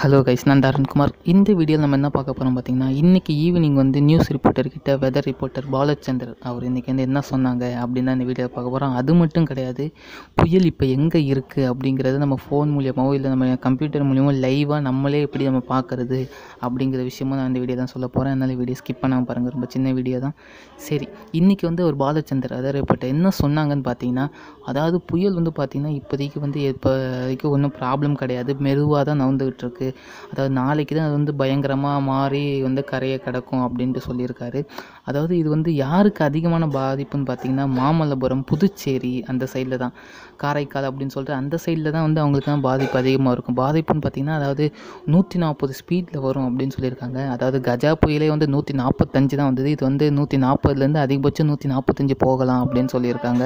hello guys நான் தரண்குமார் இந்த வீடியோவில் நம்ம என்ன பார்க்க போகிறோம் பார்த்தீங்கன்னா இன்றைக்கி ஈவினிங் வந்து நியூஸ் ரிப்போர்ட்டர் ரிப்போர்ட்டர்கிட்ட வெதர் ரிப்போர்ட்டர் பாலச்சந்தர் அவர் இன்றைக்கி வந்து என்ன சொன்னாங்க அப்படின்னு இந்த வீடியோவில் பார்க்க போகிறோம் அது மட்டும் கிடையாது புயல் இப்போ எங்கே இருக்குது அப்படிங்கிறத நம்ம ஃபோன் மூலியமாகவோ இல்லை நம்ம கம்ப்யூட்டர் மூலியமோ லைவாக நம்மளே எப்படி நம்ம பார்க்குறது அப்படிங்கிற விஷயமும் நான் இந்த வீடியோ தான் சொல்ல போகிறேன் அதனால் வீடியோ ஸ்கிப் பண்ணாமல் பாருங்கள் ரொம்ப சின்ன வீடியோ தான் சரி இன்றைக்கி வந்து ஒரு பாலச்சந்தர் வெதர் ரிப்போர்ட்டர் என்ன சொன்னாங்கன்னு பார்த்தீங்கன்னா அதாவது புயல் வந்து பார்த்திங்கன்னா இப்போதைக்கு வந்து இப்போ ஒன்றும் ப்ராப்ளம் கிடையாது மெதுவாக தான் நவுந்துகிட்டு இருக்கு இருக்கு அதாவது நாளைக்கு தான் அது வந்து பயங்கரமாக மாறி வந்து கரையை கிடக்கும் அப்படின்ட்டு சொல்லியிருக்காரு அதாவது இது வந்து யாருக்கு அதிகமான பாதிப்புன்னு பார்த்தீங்கன்னா மாமல்லபுரம் புதுச்சேரி அந்த சைடில் தான் காரைக்கால் அப்படின்னு சொல்லிட்டு அந்த சைடில் தான் வந்து அவங்களுக்கு தான் பாதிப்பு அதிகமாக இருக்கும் பாதிப்புன்னு பார்த்திங்கன்னா அதாவது நூற்றி நாற்பது ஸ்பீடில் வரும் அப்படின்னு சொல்லியிருக்காங்க அதாவது கஜா புயலே வந்து நூற்றி நாற்பத்தஞ்சு தான் வந்தது இது வந்து நூற்றி நாற்பதுலேருந்து அதிகபட்சம் நூற்றி நாற்பத்தஞ்சு போகலாம் அப்படின்னு சொல்லியிருக்காங்க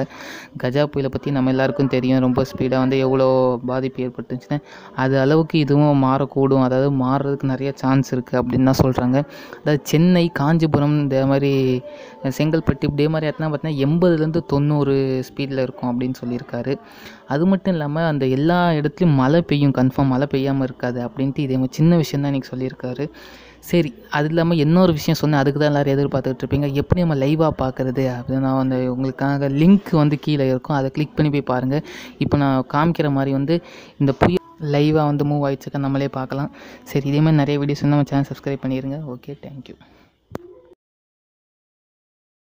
கஜா புயலை பற்றி நம்ம எல்லாருக்கும் தெரியும் ரொம்ப ஸ்பீடாக வந்து எவ்வளோ பாதிப்பு ஏற்பட்டுச்சுன்னு அது அளவுக்கு இதுவும் மாற மாறக்கூடும் அதாவது மாறுறதுக்கு நிறைய சான்ஸ் இருக்குது அப்படின்னு தான் சொல்கிறாங்க அதாவது சென்னை காஞ்சிபுரம் இதே மாதிரி செங்கல்பட்டு இப்படியே மாதிரி இடத்துல பார்த்தீங்கன்னா எண்பதுலேருந்து தொண்ணூறு ஸ்பீடில் இருக்கும் அப்படின்னு சொல்லியிருக்காரு அது மட்டும் இல்லாமல் அந்த எல்லா இடத்துலையும் மழை பெய்யும் கன்ஃபார்ம் மழை பெய்யாமல் இருக்காது அப்படின்ட்டு இதே மாதிரி சின்ன விஷயம் தான் இன்றைக்கி சொல்லியிருக்காரு சரி அது இல்லாமல் இன்னொரு விஷயம் சொன்னேன் அதுக்கு தான் எல்லோரும் எதிர்பார்த்துட்டு இருப்பீங்க எப்படி நம்ம லைவாக பார்க்குறது அப்படின்னு நான் வந்து உங்களுக்காக லிங்க் வந்து கீழே இருக்கும் அதை கிளிக் பண்ணி போய் பாருங்கள் இப்போ நான் காமிக்கிற மாதிரி வந்து இந்த புயல் லைவாக வந்து மூவ் ஆகிடுச்சுக்க நம்மளே பார்க்கலாம் சரி இதேமாதிரி நிறைய வீடியோஸ் வந்து நம்ம சேனல் சப்ஸ்கிரைப் பண்ணிடுங்க ஓகே தேங்க்யூ